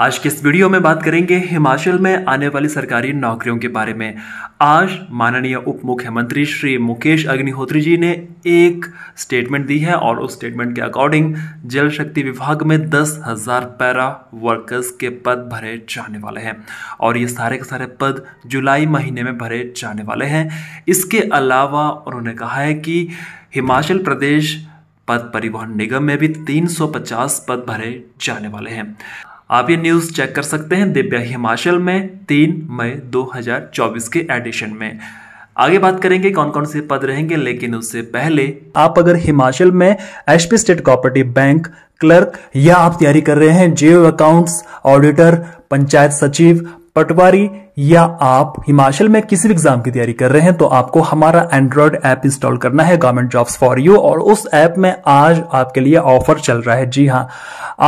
आज के इस वीडियो में बात करेंगे हिमाचल में आने वाली सरकारी नौकरियों के बारे में आज माननीय उप मुख्यमंत्री श्री मुकेश अग्निहोत्री जी ने एक स्टेटमेंट दी है और उस स्टेटमेंट के अकॉर्डिंग जल शक्ति विभाग में दस हजार पैरा वर्कर्स के पद भरे जाने वाले हैं और ये सारे के सारे पद जुलाई महीने में भरे जाने वाले हैं इसके अलावा उन्होंने कहा है कि हिमाचल प्रदेश पद परिवहन निगम में भी 350 पद भरे जाने वाले हैं आप ये न्यूज़ चेक कर सकते हैं दिव्या हिमाचल में तीन मई 2024 के एडिशन में आगे बात करेंगे कौन कौन से पद रहेंगे लेकिन उससे पहले आप अगर हिमाचल में H P state cooperative bank clerk या आप तैयारी कर रहे हैं जेओ अकाउंट्स ऑडिटर पंचायत सचिव पटवारी या आप हिमाचल में किसी भी एग्जाम की तैयारी कर रहे हैं तो आपको हमारा एंड्रॉयड ऐप इंस्टॉल करना है गवर्नमेंट जॉब्स फॉर यू और उस ऐप में आज आपके लिए ऑफर चल रहा है जी हाँ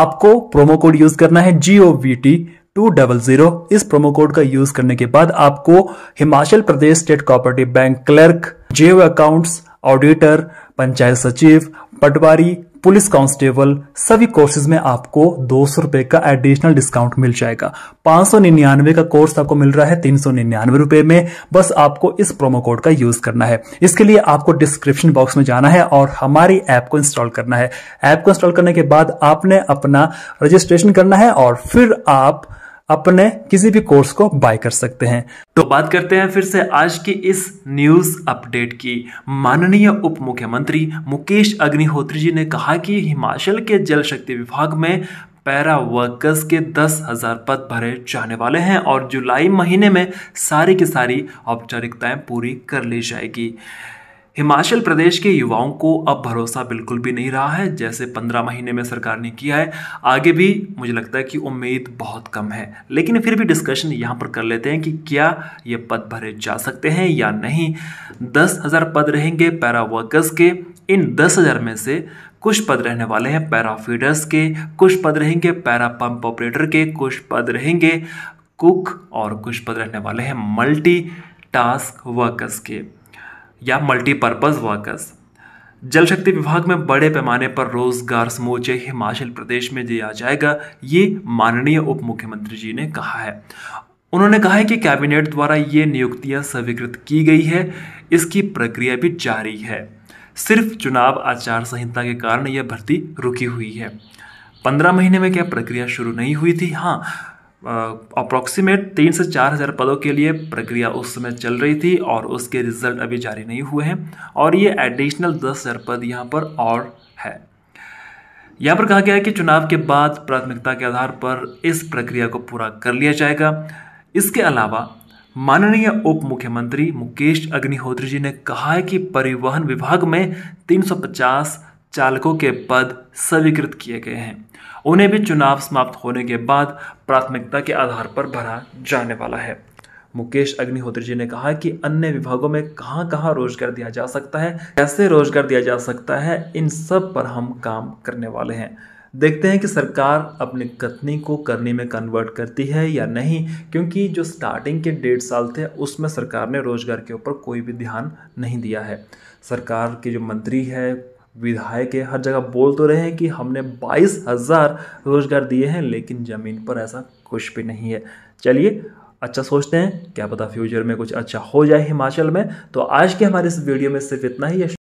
आपको प्रोमो कोड यूज करना है G O V T two double zero इस प्रोमो कोड का यूज करने के बाद आपको Himachal Pradesh state cooperative bank clerk J O accounts auditor panchayat सचिव पटवारी पुलिस कांस्टेबल सभी कोर्सेज में आपको दो सौ रुपए का एडिशनल डिस्काउंट मिल जाएगा पांच सौ निन्यानवे का कोर्स आपको मिल रहा है तीन सौ निन्यानवे रुपए में बस आपको इस प्रोमो कोड का यूज करना है इसके लिए आपको डिस्क्रिप्शन बॉक्स में जाना है और हमारी ऐप को इंस्टॉल करना है ऐप को इंस्टॉल करने के बाद आपने अपना रजिस्ट्रेशन करना है और फिर आप अपने किसी भी कोर्स को बाय कर सकते हैं तो बात करते हैं फिर से आज की इस न्यूज अपडेट की माननीय उप मुख्यमंत्री मुकेश अग्निहोत्री जी ने कहा कि हिमाचल के जल शक्ति विभाग में पैरा वर्कर्स के दस हजार पद भरे जाने वाले हैं और जुलाई महीने में सारी की सारी औपचारिकताएं पूरी कर ली जाएगी हिमाचल प्रदेश के युवाओं को अब भरोसा बिल्कुल भी नहीं रहा है जैसे पंद्रह महीने में सरकार ने किया है आगे भी मुझे लगता है कि उम्मीद बहुत कम है लेकिन फिर भी डिस्कशन यहाँ पर कर लेते हैं कि क्या ये पद भरे जा सकते हैं या नहीं दस हज़ार पद रहेंगे पैरा वर्कर्स के इन दस हज़ार में से कुछ पद रहने वाले हैं पैरा फीडर्स के कुछ पद रहेंगे पैरा पंप ऑपरेटर के कुछ पद रहेंगे कुक और कुछ पद रहने वाले हैं मल्टी टास्क वर्कर्स के या मल्टीपर्पज़ वर्कर्स जल शक्ति विभाग में बड़े पैमाने पर रोजगार समूचे हिमाचल प्रदेश में दिया जाएगा ये माननीय उप मुख्यमंत्री जी ने कहा है उन्होंने कहा है कि कैबिनेट द्वारा ये नियुक्तियां स्वीकृत की गई है इसकी प्रक्रिया भी जारी है सिर्फ चुनाव आचार संहिता के कारण यह भर्ती रुकी हुई है पंद्रह महीने में क्या प्रक्रिया शुरू नहीं हुई थी हाँ अप्रॉक्सीमेट तीन से चार हज़ार पदों के लिए प्रक्रिया उस समय चल रही थी और उसके रिजल्ट अभी जारी नहीं हुए हैं और ये एडिशनल दस हज़ार पद यहाँ पर और है यहाँ पर कहा गया है कि चुनाव के बाद प्राथमिकता के आधार पर इस प्रक्रिया को पूरा कर लिया जाएगा इसके अलावा माननीय उप मुख्यमंत्री मुकेश अग्निहोत्री जी ने कहा है कि परिवहन विभाग में 350 चालकों के पद स्वीकृत किए गए हैं उन्हें भी चुनाव समाप्त होने के बाद प्राथमिकता के आधार पर भरा जाने वाला है मुकेश अग्निहोत्री जी ने कहा कि अन्य विभागों में कहाँ कहाँ रोजगार दिया जा सकता है कैसे रोजगार दिया जा सकता है इन सब पर हम काम करने वाले हैं देखते हैं कि सरकार अपनी कथनी को करने में कन्वर्ट करती है या नहीं क्योंकि जो स्टार्टिंग के डेढ़ साल थे उसमें सरकार ने रोजगार के ऊपर कोई भी ध्यान नहीं दिया है सरकार के जो मंत्री है विधायक है हर जगह बोल तो रहे हैं कि हमने बाईस हज़ार रोजगार दिए हैं लेकिन ज़मीन पर ऐसा कुछ भी नहीं है चलिए अच्छा सोचते हैं क्या पता फ्यूचर में कुछ अच्छा हो जाए हिमाचल में तो आज के हमारे इस वीडियो में सिर्फ इतना ही